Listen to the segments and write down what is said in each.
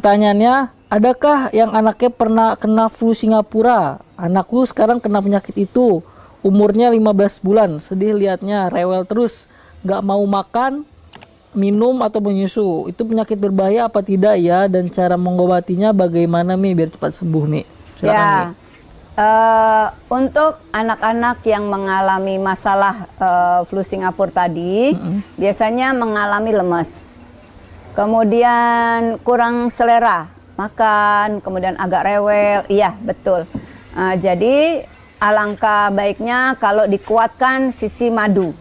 Pertanyaannya, adakah yang anaknya pernah kena flu Singapura? Anakku sekarang kena penyakit itu. Umurnya 15 bulan, sedih liatnya, rewel terus, nggak mau makan, minum atau menyusu. Itu penyakit berbahaya apa tidak ya? Dan cara mengobatinya bagaimana Mi biar cepat sembuh nih Silakan ya. nih. Eh, uh, untuk anak-anak yang mengalami masalah uh, flu Singapura tadi, mm -hmm. biasanya mengalami lemas kemudian kurang selera makan, kemudian agak rewel. Iya, betul. Uh, jadi alangkah baiknya kalau dikuatkan sisi madu.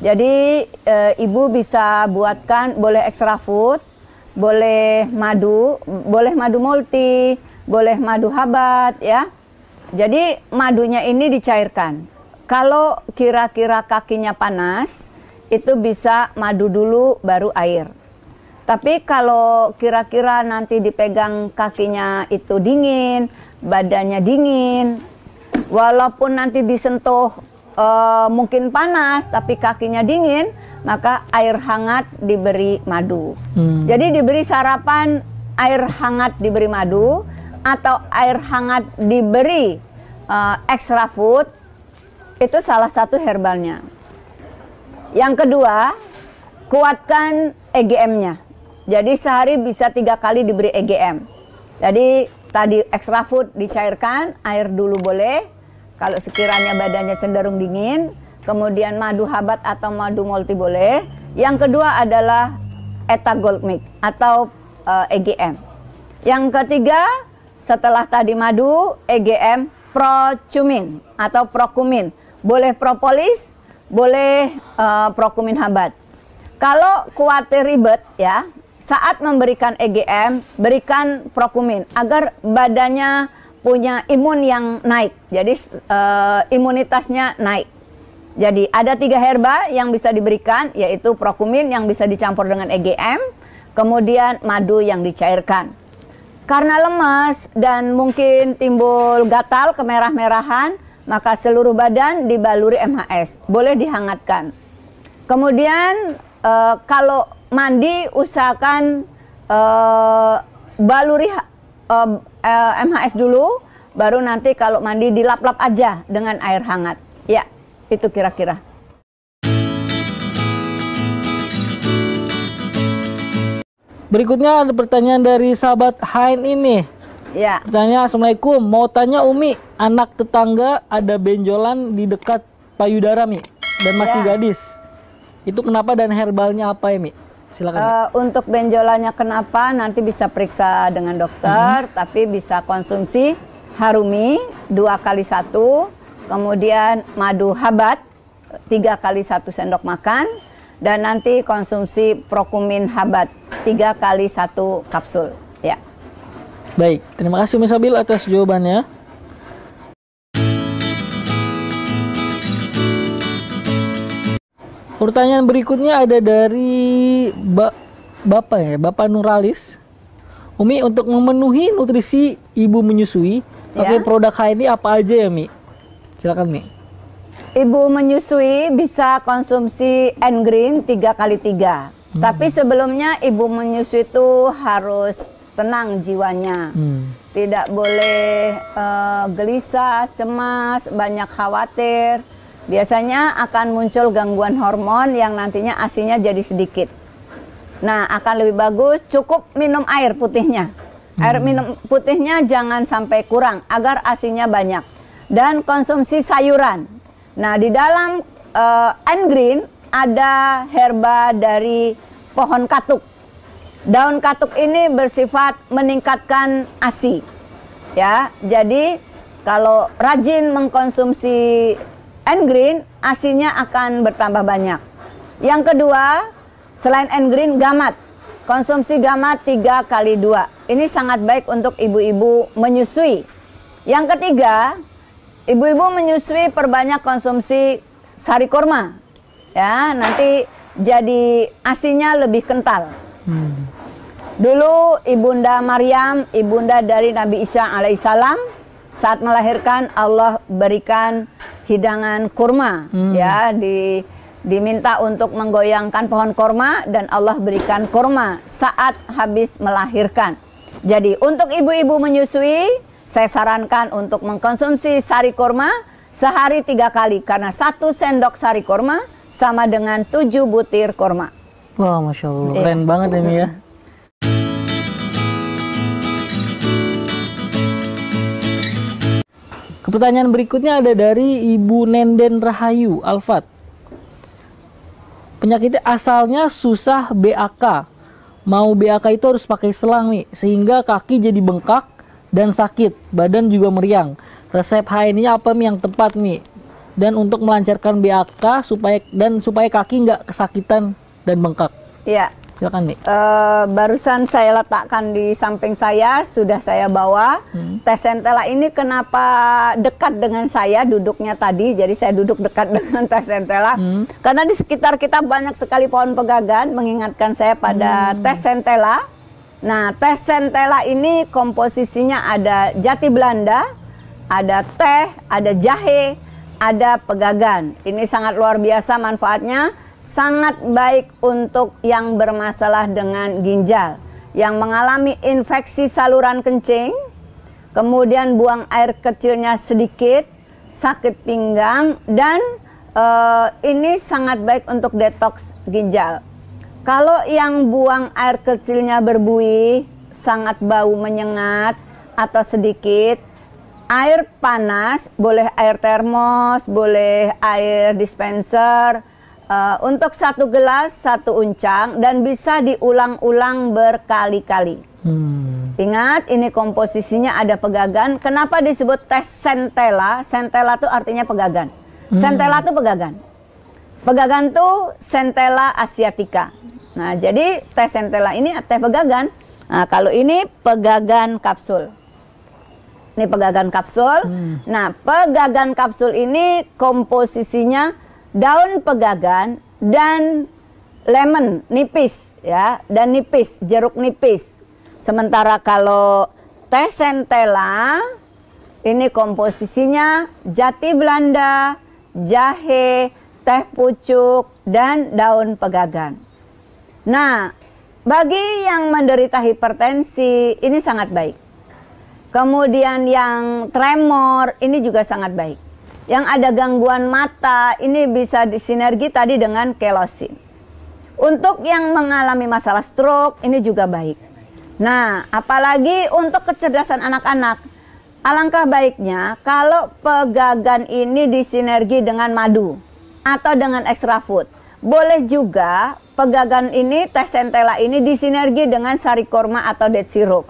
Jadi e, ibu bisa buatkan boleh extra food, boleh madu, boleh madu multi, boleh madu habat ya. Jadi madunya ini dicairkan. Kalau kira-kira kakinya panas, itu bisa madu dulu baru air. Tapi kalau kira-kira nanti dipegang kakinya itu dingin, badannya dingin, walaupun nanti disentuh e, mungkin panas, tapi kakinya dingin, maka air hangat diberi madu. Hmm. Jadi diberi sarapan air hangat diberi madu atau air hangat diberi e, extra food itu salah satu herbalnya. Yang kedua, kuatkan EGM-nya jadi sehari bisa tiga kali diberi EGM. Jadi tadi extra food dicairkan, air dulu boleh. Kalau sekiranya badannya cenderung dingin, kemudian madu habat atau madu multi boleh. Yang kedua adalah etagolmic atau uh, eh, EGM. Yang ketiga, setelah tadi madu, EGM procumin atau prokumin. Boleh propolis, boleh uh, eh, prokumin habat. Kalau kuat ribet ya, saat memberikan EGM berikan prokumin agar badannya punya imun yang naik jadi e, imunitasnya naik jadi ada tiga herba yang bisa diberikan yaitu prokumin yang bisa dicampur dengan EGM kemudian madu yang dicairkan karena lemas dan mungkin timbul gatal kemerah-merahan maka seluruh badan dibaluri MHS boleh dihangatkan kemudian e, kalau mandi usahakan uh, baluri uh, eh, MHS dulu, baru nanti kalau mandi dilap-lap aja dengan air hangat. Ya, itu kira-kira. Berikutnya ada pertanyaan dari sahabat Hain ini. Ya. Tanya Assalamualaikum, mau tanya Umi, anak tetangga ada benjolan di dekat payudara Mi dan masih ya. gadis. Itu kenapa dan herbalnya apa ya Mi? Silakan. Uh, untuk benjolannya kenapa nanti bisa periksa dengan dokter, hmm. tapi bisa konsumsi harumi dua kali satu, kemudian madu habat tiga kali satu sendok makan, dan nanti konsumsi prokumin habat tiga kali satu kapsul. Ya. Baik, terima kasih Miss Abil atas jawabannya. Pertanyaan berikutnya ada dari ba Bapak ya, Bapak Nuralis. Umi untuk memenuhi nutrisi ibu menyusui, ya. pakai produk HNI apa aja ya Mi? Silakan Mi. Ibu menyusui bisa konsumsi N Green 3 kali 3. Hmm. Tapi sebelumnya ibu menyusui itu harus tenang jiwanya. Hmm. Tidak boleh uh, gelisah, cemas, banyak khawatir biasanya akan muncul gangguan hormon yang nantinya asinya jadi sedikit. Nah, akan lebih bagus cukup minum air putihnya. Air hmm. minum putihnya jangan sampai kurang agar asinya banyak. Dan konsumsi sayuran. Nah, di dalam uh, eh, and green ada herba dari pohon katuk. Daun katuk ini bersifat meningkatkan asi. Ya, jadi kalau rajin mengkonsumsi and green, asinya akan bertambah banyak. Yang kedua, selain and green, gamat. Konsumsi gamat 3 kali 2. Ini sangat baik untuk ibu-ibu menyusui. Yang ketiga, ibu-ibu menyusui perbanyak konsumsi sari kurma. Ya, nanti jadi asinya lebih kental. Hmm. Dulu ibunda Maryam, ibunda dari Nabi Isa alaihissalam, saat melahirkan Allah berikan hidangan kurma hmm. ya di diminta untuk menggoyangkan pohon kurma dan Allah berikan kurma saat habis melahirkan. Jadi untuk ibu-ibu menyusui, saya sarankan untuk mengkonsumsi sari kurma sehari tiga kali karena satu sendok sari kurma sama dengan tujuh butir kurma Wah, wow, masya Allah, iya. keren eh. banget ini ya. Pertanyaan berikutnya ada dari Ibu Nenden Rahayu Alfat. Penyakitnya asalnya susah BAK. Mau BAK itu harus pakai selang nih, sehingga kaki jadi bengkak dan sakit, badan juga meriang. Resep H ini apa nih yang tepat nih? dan untuk melancarkan BAK supaya dan supaya kaki nggak kesakitan dan bengkak. Iya. Silakan, Uh, barusan saya letakkan di samping saya, sudah saya bawa. Hmm. Teh Sentela ini kenapa dekat dengan saya duduknya tadi, jadi saya duduk dekat dengan Teh Sentela. Hmm. Karena di sekitar kita banyak sekali pohon pegagan mengingatkan saya pada hmm. Teh Sentela. Nah, Teh Sentela ini komposisinya ada jati Belanda, ada teh, ada jahe, ada pegagan. Ini sangat luar biasa manfaatnya sangat baik untuk yang bermasalah dengan ginjal, yang mengalami infeksi saluran kencing, kemudian buang air kecilnya sedikit, sakit pinggang, dan e, ini sangat baik untuk detox ginjal. Kalau yang buang air kecilnya berbuih, sangat bau menyengat atau sedikit, air panas, boleh air termos, boleh air dispenser, uh, untuk satu gelas satu uncang dan bisa diulang-ulang berkali-kali. Hmm. Ingat, ini komposisinya ada pegagan. Kenapa disebut teh sentela? Sentela itu artinya pegagan. Hmm. Sentela itu pegagan. Pegagan itu sentela asiatica. Nah, jadi teh sentela ini teh pegagan. Nah, kalau ini pegagan kapsul. Ini pegagan kapsul. Hmm. Nah, pegagan kapsul ini komposisinya daun pegagan dan lemon nipis ya dan nipis jeruk nipis sementara kalau teh centella ini komposisinya jati Belanda jahe teh pucuk dan daun pegagan nah bagi yang menderita hipertensi ini sangat baik kemudian yang tremor ini juga sangat baik yang ada gangguan mata ini bisa disinergi tadi dengan kelosin. Untuk yang mengalami masalah stroke ini juga baik. Nah, apalagi untuk kecerdasan anak-anak, alangkah baiknya kalau pegagan ini disinergi dengan madu atau dengan extra food. Boleh juga pegagan ini teh sentela ini disinergi dengan sari korma atau dead sirup.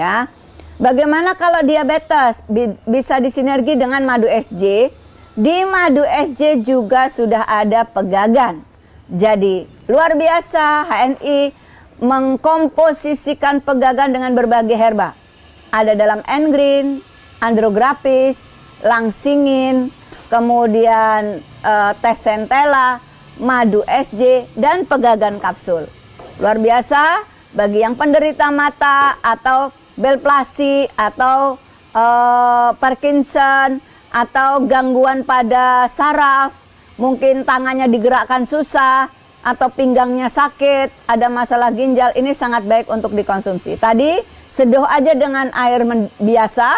Ya. Bagaimana kalau diabetes bisa disinergi dengan madu SJ? Di madu SJ juga sudah ada pegagan. Jadi, luar biasa HNI mengkomposisikan pegagan dengan berbagai herba. Ada dalam engreen, andrographis, langsingin, kemudian eh, teh sentela, madu SJ, dan pegagan kapsul. Luar biasa bagi yang penderita mata atau belplasi atau uh, Parkinson atau gangguan pada saraf, mungkin tangannya digerakkan susah atau pinggangnya sakit, ada masalah ginjal, ini sangat baik untuk dikonsumsi. Tadi seduh aja dengan air biasa,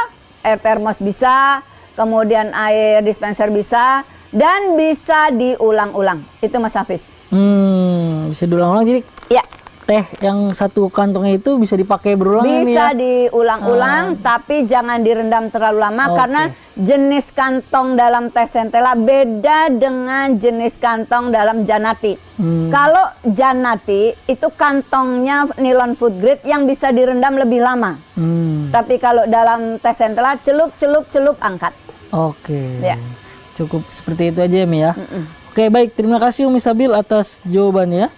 air termos bisa, kemudian air dispenser bisa dan bisa diulang-ulang. Itu Mas Hafiz. Hmm, bisa diulang-ulang jadi. Ya teh yang satu kantongnya itu bisa dipakai berulang bisa ya? diulang-ulang hmm. tapi jangan direndam terlalu lama okay. karena jenis kantong dalam teh sentela beda dengan jenis kantong dalam janati hmm. kalau janati itu kantongnya nilon food grade yang bisa direndam lebih lama hmm. tapi kalau dalam teh sentela celup celup celup angkat oke okay. ya. cukup seperti itu aja ya ya. mm -mm. oke baik terima kasih Umi Sabil atas jawabannya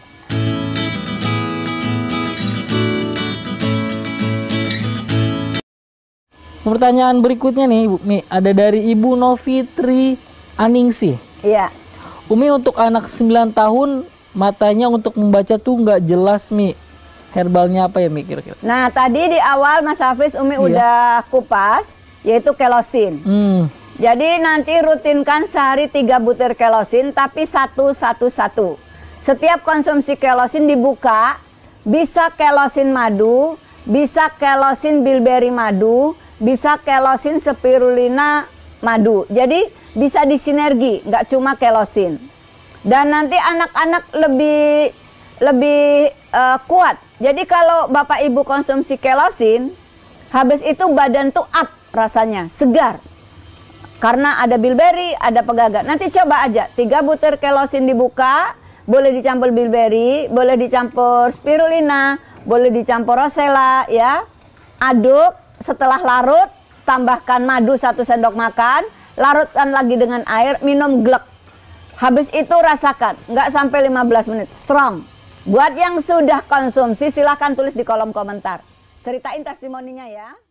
pertanyaan berikutnya nih Ibu Mi, ada dari Ibu Novitri Aningsih. Iya. Umi untuk anak 9 tahun matanya untuk membaca tuh nggak jelas Mi. Herbalnya apa ya Mi kira-kira? Nah tadi di awal Mas Hafiz Umi iya. udah kupas yaitu kelosin. Hmm. Jadi nanti rutinkan sehari tiga butir kelosin tapi satu satu satu. Setiap konsumsi kelosin dibuka bisa kelosin madu, bisa kelosin bilberry madu, bisa kelosin spirulina madu. Jadi bisa disinergi, nggak cuma kelosin. Dan nanti anak-anak lebih lebih uh, kuat. Jadi kalau bapak ibu konsumsi kelosin, habis itu badan tuh up rasanya, segar. Karena ada bilberry, ada pegaga. Nanti coba aja, tiga butir kelosin dibuka, boleh dicampur bilberry, boleh dicampur spirulina, boleh dicampur rosella ya. Aduk, setelah larut tambahkan madu satu sendok makan, larutkan lagi dengan air, minum glek. Habis itu rasakan, nggak sampai 15 menit, strong. Buat yang sudah konsumsi silahkan tulis di kolom komentar. Ceritain testimoninya ya.